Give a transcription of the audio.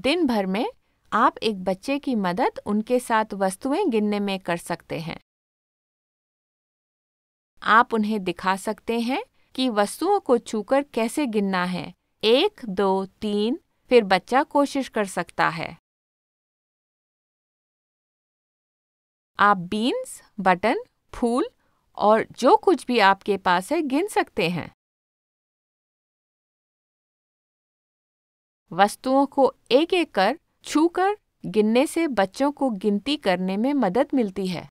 दिन भर में आप एक बच्चे की मदद उनके साथ वस्तुएं गिनने में कर सकते हैं आप उन्हें दिखा सकते हैं कि वस्तुओं को छूकर कैसे गिनना है एक दो तीन फिर बच्चा कोशिश कर सकता है आप बीन्स बटन फूल और जो कुछ भी आपके पास है गिन सकते हैं वस्तुओं को एक एक कर छूकर गिनने से बच्चों को गिनती करने में मदद मिलती है